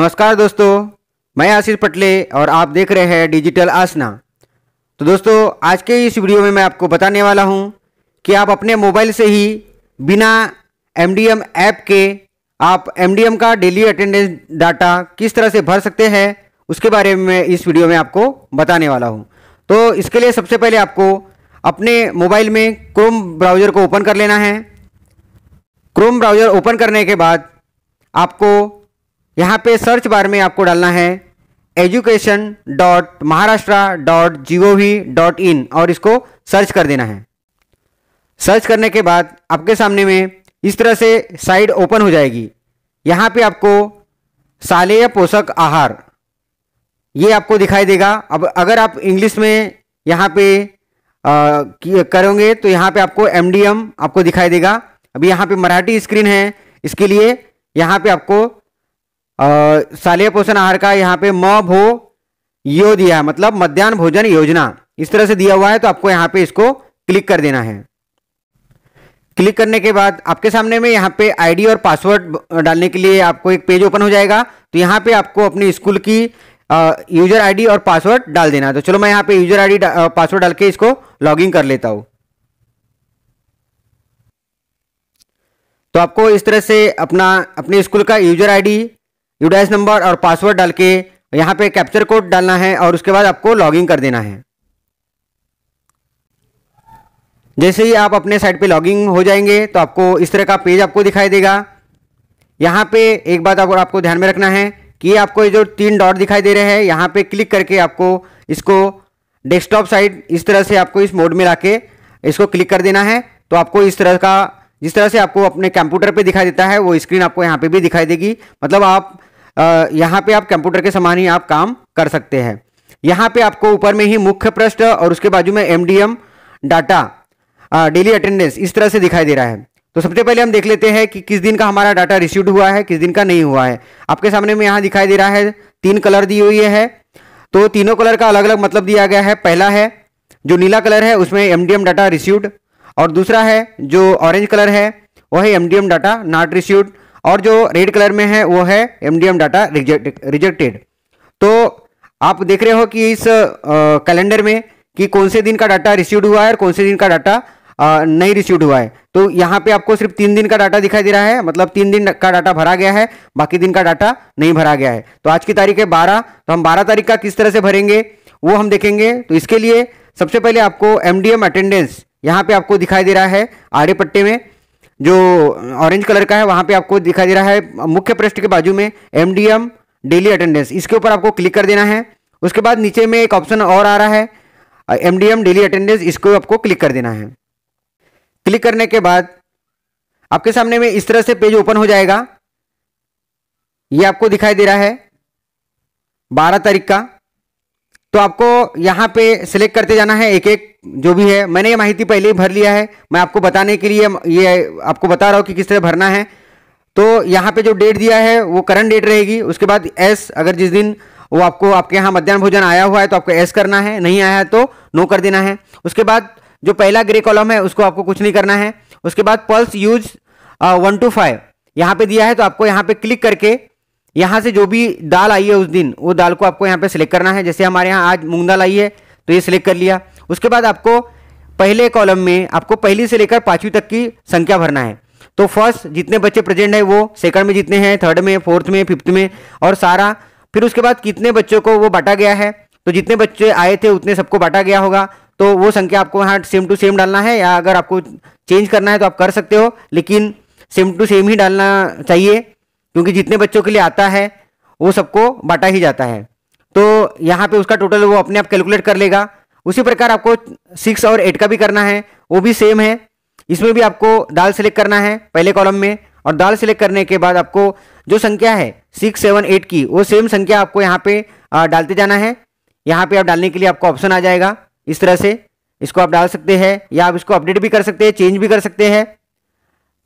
नमस्कार दोस्तों मैं आशीष पटले और आप देख रहे हैं डिजिटल आसना तो दोस्तों आज के इस वीडियो में मैं आपको बताने वाला हूं कि आप अपने मोबाइल से ही बिना एम ऐप के आप एम का डेली अटेंडेंस डाटा किस तरह से भर सकते हैं उसके बारे में मैं इस वीडियो में आपको बताने वाला हूं तो इसके लिए सबसे पहले आपको अपने मोबाइल में क्रोम ब्राउज़र को ओपन कर लेना है क्रोम ब्राउज़र ओपन करने के बाद आपको यहाँ पे सर्च बार में आपको डालना है education dot Maharashtra dot G O V dot in और इसको सर्च कर देना है सर्च करने के बाद आपके सामने में इस तरह से साइड ओपन हो जाएगी यहाँ पे आपको सालेय पोषक आहार ये आपको दिखाई देगा अब अगर आप इंग्लिश में यहाँ पे करोगे तो यहाँ पे आपको एम आपको दिखाई देगा अभी यहाँ पे मराठी स्क्रीन है इसके लिए यहाँ पे आपको सालिया पोषण आहार का यहाँ पे म भो यो दिया है मतलब मध्यान्ह भोजन योजना इस तरह से दिया हुआ है तो आपको यहाँ पे इसको क्लिक कर देना है क्लिक करने के बाद आपके सामने में यहाँ पे आईडी और पासवर्ड डालने के लिए आपको एक पेज ओपन हो जाएगा तो यहाँ पे आपको अपने स्कूल की यूजर आईडी और पासवर्ड डाल देना है तो चलो मैं यहाँ पे यूजर आईडी पासवर्ड डाल के इसको लॉगिन कर लेता हूँ तो आपको इस तरह से अपना अपने स्कूल का यूजर आईडी यूडाइस नंबर और पासवर्ड डाल के यहाँ पे कैप्चर कोड डालना है और उसके बाद आपको लॉगिन कर देना है जैसे ही आप अपने साइट पे लॉगिन हो जाएंगे तो आपको इस तरह का पेज आपको दिखाई देगा यहाँ पे एक बात आपको आपको ध्यान में रखना है कि आपको ये जो तीन डॉट दिखाई दे रहे हैं यहाँ पे क्लिक करके आपको इसको डेस्कटॉप साइड इस तरह से आपको इस मोड में ला के इसको क्लिक कर देना है तो आपको इस तरह का जिस तरह से आपको अपने कंप्यूटर पे दिखाई देता है वो स्क्रीन आपको यहाँ पे भी दिखाई देगी मतलब आप यहाँ पे आप कंप्यूटर के समान ही आप काम कर सकते हैं यहाँ पे आपको ऊपर में ही मुख्य प्रश्न और उसके बाजू में एमडीएम डाटा डेली अटेंडेंस इस तरह से दिखाई दे रहा है तो सबसे पहले हम देख लेते हैं कि किस दिन का हमारा डाटा रिसीव हुआ है किस दिन का नहीं हुआ है आपके सामने में यहाँ दिखाई दे रहा है तीन कलर दिए हुए है तो तीनों कलर का अलग अलग मतलब दिया गया है पहला है जो नीला कलर है उसमें एमडीएम डाटा रिसीव्ड और दूसरा है जो ऑरेंज कलर है वह है एमडीएम डाटा नॉट रिसीव्ड और जो रेड कलर में है वो है एमडीएम डाटा रिजेक्टेड तो आप देख रहे हो कि इस कैलेंडर में कि कौन से दिन का डाटा रिसीव हुआ है और कौन से दिन का डाटा नहीं रिसीव हुआ है तो यहाँ पे आपको सिर्फ तीन दिन का डाटा दिखाई दे रहा है मतलब तीन दिन का डाटा भरा गया है बाकी दिन का डाटा नहीं भरा गया है तो आज की तारीख है बारह तो हम बारह तारीख का किस तरह से भरेंगे वो हम देखेंगे तो इसके लिए सबसे पहले आपको एमडीएम अटेंडेंस यहाँ पे आपको दिखाई दे रहा है आड़े पट्टे में जो ऑरेंज कलर का है वहां पे आपको दिखा दे रहा है मुख्य पृष्ठ के बाजू में एमडीएम डेली अटेंडेंस इसके ऊपर आपको क्लिक कर देना है उसके बाद नीचे में एक ऑप्शन और आ रहा है एमडीएम डेली अटेंडेंस इसको आपको क्लिक कर देना है क्लिक करने के बाद आपके सामने में इस तरह से पेज ओपन हो जाएगा ये आपको दिखाई दे रहा है बारह तारीख का तो आपको यहां पे सिलेक्ट करते जाना है एक एक जो भी है मैंने ये माहिती पहले ही भर लिया है मैं आपको बताने के लिए ये आपको बता रहा हूँ कि किस तरह भरना है तो यहाँ पे जो डेट दिया है वो करंट डेट रहेगी उसके बाद एस अगर जिस दिन वो आपको आपके यहाँ मध्यान्ह भोजन आया हुआ है तो आपको एस करना है नहीं आया है तो नो कर देना है उसके बाद जो पहला ग्रे कॉलम है उसको आपको कुछ नहीं करना है उसके बाद plus use one two five यहाँ पे दिया है तो आपको यहाँ पर क्लिक करके यहाँ से जो भी दाल आई है उस दिन वो दाल को आपको यहाँ पर सिलेक्ट करना है जैसे हमारे यहाँ आज मूंग दाल आई है तो ये सिलेक्ट कर लिया उसके बाद आपको पहले कॉलम में आपको पहली से लेकर पाँचवीं तक की संख्या भरना है तो फर्स्ट जितने बच्चे प्रेजेंट है वो सेकंड में जितने हैं थर्ड में फोर्थ में फिफ्थ में और सारा फिर उसके बाद कितने बच्चों को वो बांटा गया है तो जितने बच्चे आए थे उतने सबको बांटा गया होगा तो वो संख्या आपको यहाँ सेम टू सेम डालना है या अगर आपको चेंज करना है तो आप कर सकते हो लेकिन सेम टू सेम ही डालना चाहिए क्योंकि जितने बच्चों के लिए आता है वो सबको बांटा ही जाता है तो यहाँ पे उसका टोटल वो अपने आप कैलकुलेट कर लेगा उसी प्रकार आपको सिक्स और एट का भी करना है वो भी सेम है इसमें भी आपको दाल सेलेक्ट करना है पहले कॉलम में और दाल सेलेक्ट करने के बाद आपको जो संख्या है सिक्स सेवन एट की वो सेम संख्या आपको यहाँ पे डालते जाना है यहाँ पे आप डालने के लिए आपको ऑप्शन आ जाएगा इस तरह से इसको आप डाल सकते हैं या आप इसको अपडेट भी कर सकते हैं चेंज भी कर सकते हैं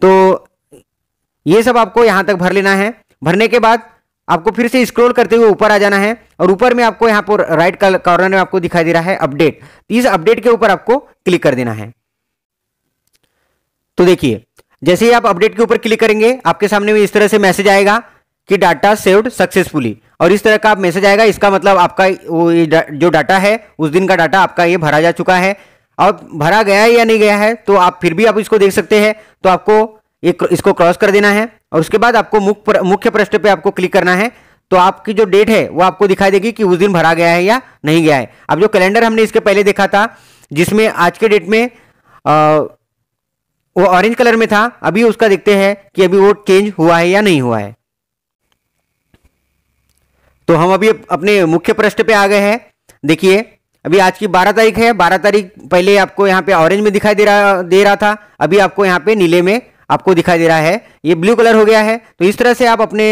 तो ये सब आपको यहाँ तक भर लेना है भरने के बाद आपको फिर से स्क्रॉल करते हुए ऊपर आ जाना है और ऊपर में आपको यहाँ पर राइट कॉर्नर में आपको दिखाई दे रहा है अपडेट तो इस अपडेट के ऊपर आपको क्लिक कर देना है तो देखिए जैसे ही आप अपडेट के ऊपर क्लिक करेंगे आपके सामने इस तरह से मैसेज आएगा कि डाटा सेव्ड सक्सेसफुली और इस तरह का आप मैसेज आएगा इसका मतलब आपका वो जो डाटा है उस दिन का डाटा आपका ये भरा जा चुका है अब भरा गया है या नहीं गया है तो आप फिर भी आप इसको देख सकते हैं तो आपको इसको क्रॉस कर देना है और उसके बाद आपको मुख्य पृष्ठ पे आपको क्लिक करना है तो आपकी जो डेट है वो आपको दिखाई देगी कि उस दिन भरा गया है या नहीं गया है अब जो कैलेंडर हमने इसके पहले देखा था जिसमें आज के डेट में आ, वो ऑरेंज कलर में था अभी उसका देखते हैं कि अभी वो चेंज हुआ है या नहीं हुआ है तो हम अभी अपने मुख्य पृष्ठ पे आ गए हैं देखिए अभी आज की 12 तारीख है 12 तारीख पहले आपको यहाँ पे ऑरेंज में दिखाई दे रहा दे रहा था अभी आपको यहाँ पे नीले में आपको दिखाई दे रहा है ये ब्लू कलर हो गया है तो इस तरह से आप अपने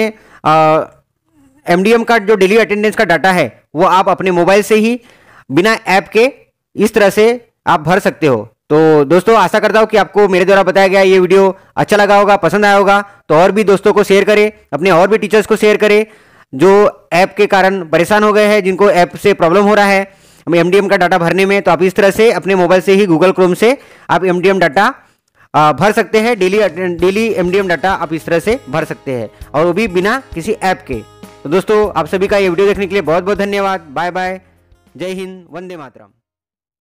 एम का जो डेली अटेंडेंस का डाटा है वो आप अपने मोबाइल से ही बिना ऐप के इस तरह से आप भर सकते हो तो दोस्तों आशा करता हूँ कि आपको मेरे द्वारा बताया गया ये वीडियो अच्छा लगा होगा पसंद आया होगा तो और भी दोस्तों को शेयर करें अपने और भी टीचर्स को शेयर करें जो ऐप के कारण परेशान हो गए हैं जिनको ऐप से प्रॉब्लम हो रहा है एम का डाटा भरने में तो आप इस तरह से अपने मोबाइल से ही गूगल क्रोम से आप एम डाटा भर सकते हैं डेली डेली एमडीएम डाटा आप इस तरह से भर सकते हैं और वो भी बिना किसी ऐप के तो दोस्तों आप सभी का ये वीडियो देखने के लिए बहुत बहुत धन्यवाद बाय बाय जय हिंद वंदे मातरम